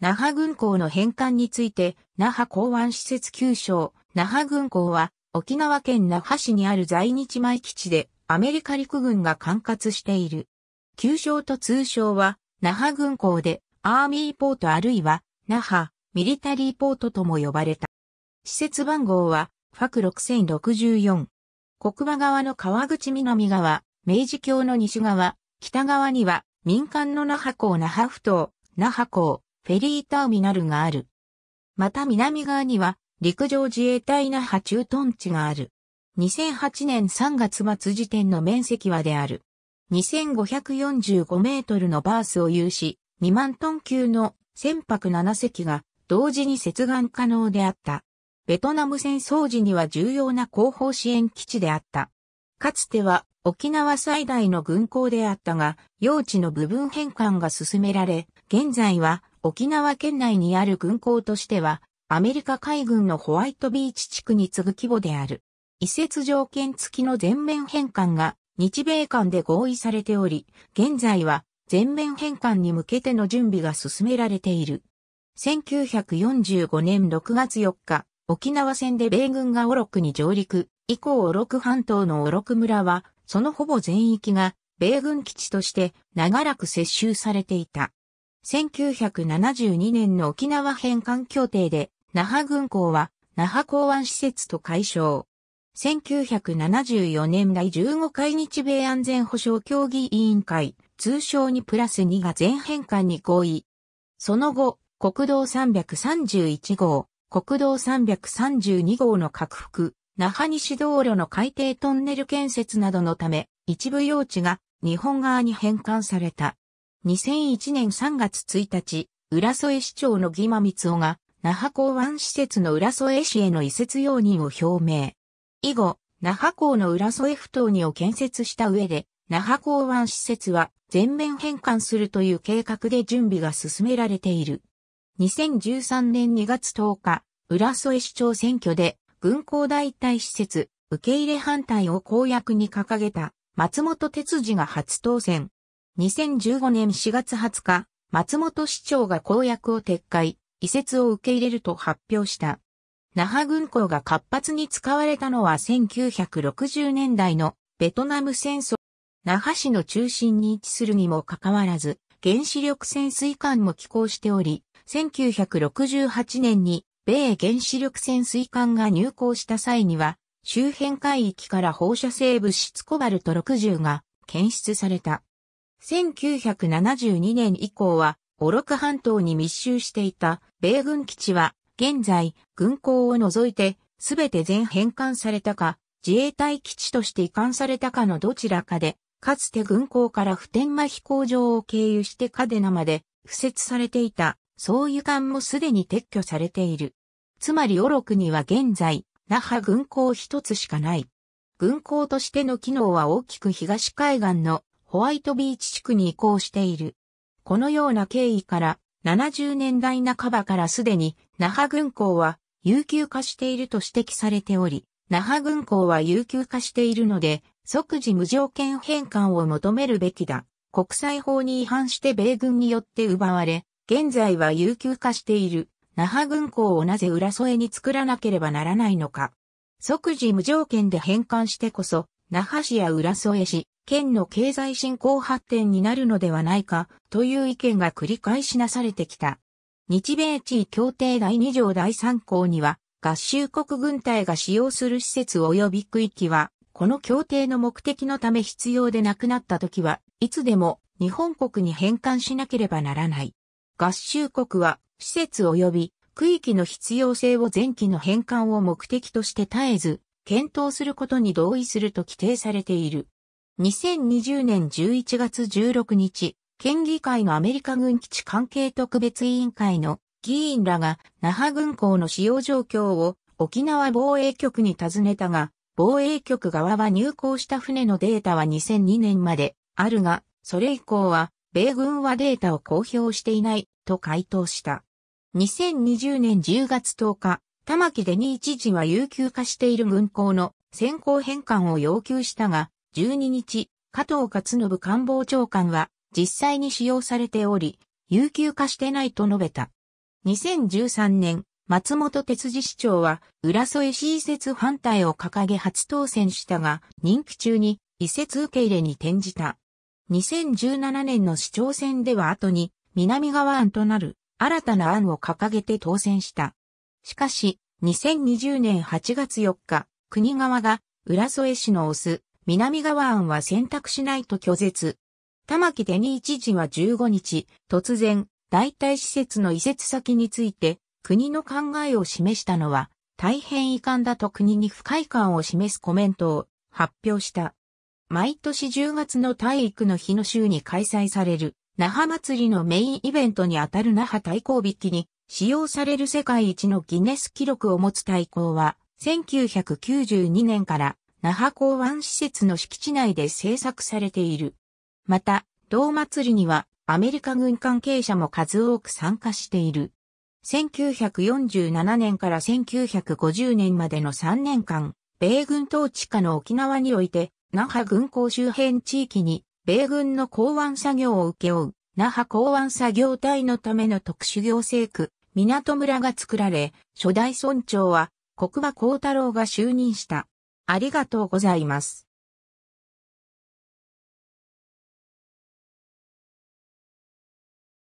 那覇軍港の返還について、那覇港湾施設旧称、那覇軍港は、沖縄県那覇市にある在日米基地で、アメリカ陸軍が管轄している。旧称と通称は、那覇軍港で、アーミーポートあるいは、那覇、ミリタリーポートとも呼ばれた。施設番号は、ファク6064。国場側の川口南側、明治橋の西側、北側には、民間の那覇港那覇埠頭、那覇港、フェリーターミナルがある。また南側には陸上自衛隊那覇駐屯地がある。2008年3月末時点の面積はである。2545メートルのバースを有し、2万トン級の船舶7隻が同時に接岸可能であった。ベトナム戦争時には重要な後方支援基地であった。かつては沖縄最大の軍港であったが、用地の部分変換が進められ、現在は沖縄県内にある軍港としては、アメリカ海軍のホワイトビーチ地区に次ぐ規模である。移設条件付きの全面返還が日米間で合意されており、現在は全面返還に向けての準備が進められている。1945年6月4日、沖縄戦で米軍がオロクに上陸、以降オロク半島のオロク村は、そのほぼ全域が米軍基地として長らく接収されていた。1972年の沖縄返還協定で、那覇軍港は、那覇港湾施設と解消。1974年第15回日米安全保障協議委員会、通称にプラス2が全返還に合意。その後、国道331号、国道332号の拡幅、那覇西道路の海底トンネル建設などのため、一部用地が日本側に返還された。2001年3月1日、浦添市長の義間光雄が、那覇港湾施設の浦添市への移設容認を表明。以後、那覇港の浦添埠頭にを建設した上で、那覇港湾施設は全面返還するという計画で準備が進められている。2013年2月10日、浦添市長選挙で、軍港代替施設、受け入れ反対を公約に掲げた、松本哲司が初当選。2015年4月20日、松本市長が公約を撤回、移設を受け入れると発表した。那覇軍港が活発に使われたのは1960年代のベトナム戦争。那覇市の中心に位置するにもかかわらず、原子力潜水艦も寄港しており、1968年に米原子力潜水艦が入港した際には、周辺海域から放射性物質コバルト60が検出された。1972年以降は、オロク半島に密集していた米軍基地は、現在、軍港を除いて、すべて全返還されたか、自衛隊基地として移管されたかのどちらかで、かつて軍港から普天間飛行場を経由してカデナまで敷設されていた、そういう艦もすでに撤去されている。つまりオロクには現在、那覇軍港一つしかない。軍港としての機能は大きく東海岸のホワイトビーチ地区に移行している。このような経緯から、70年代半ばからすでに、那覇軍港は、有給化していると指摘されており、那覇軍港は有給化しているので、即時無条件返還を求めるべきだ。国際法に違反して米軍によって奪われ、現在は有給化している。那覇軍港をなぜ浦添に作らなければならないのか。即時無条件で返還してこそ、那覇市や浦添市、県の経済振興発展になるのではないかという意見が繰り返しなされてきた。日米地位協定第2条第3項には、合衆国軍隊が使用する施設及び区域は、この協定の目的のため必要でなくなった時は、いつでも日本国に返還しなければならない。合衆国は、施設及び区域の必要性を前期の返還を目的として絶えず、検討することに同意すると規定されている。2020年11月16日、県議会のアメリカ軍基地関係特別委員会の議員らが那覇軍港の使用状況を沖縄防衛局に尋ねたが、防衛局側は入港した船のデータは2002年まであるが、それ以降は米軍はデータを公表していないと回答した。2020年10月10日、玉城デニー知事は有給化している軍港の先行返還を要求したが、12日、加藤勝信官房長官は実際に使用されており、有給化してないと述べた。2013年、松本哲治市長は、浦添市移設反対を掲げ初当選したが、任期中に移設受け入れに転じた。2017年の市長選では後に、南側案となる新たな案を掲げて当選した。しかし、2020年8月4日、国側が浦添市のオス、南側案は選択しないと拒絶。玉城デニー知事は15日、突然、代替施設の移設先について、国の考えを示したのは、大変遺憾だと国に不快感を示すコメントを発表した。毎年10月の体育の日の週に開催される、那覇祭りのメインイベントにあたる那覇対抗引に使用される世界一のギネス記録を持つ対抗は、1992年から那覇港湾施設の敷地内で制作されている。また、道祭りにはアメリカ軍関係者も数多く参加している。1947年から1950年までの3年間、米軍統治下の沖縄において、那覇軍港周辺地域に、米軍の港湾作業を請け負う、那覇港湾作業隊のための特殊行政区、港村が作られ、初代村長は、国場幸太郎が就任した。ありがとうございます。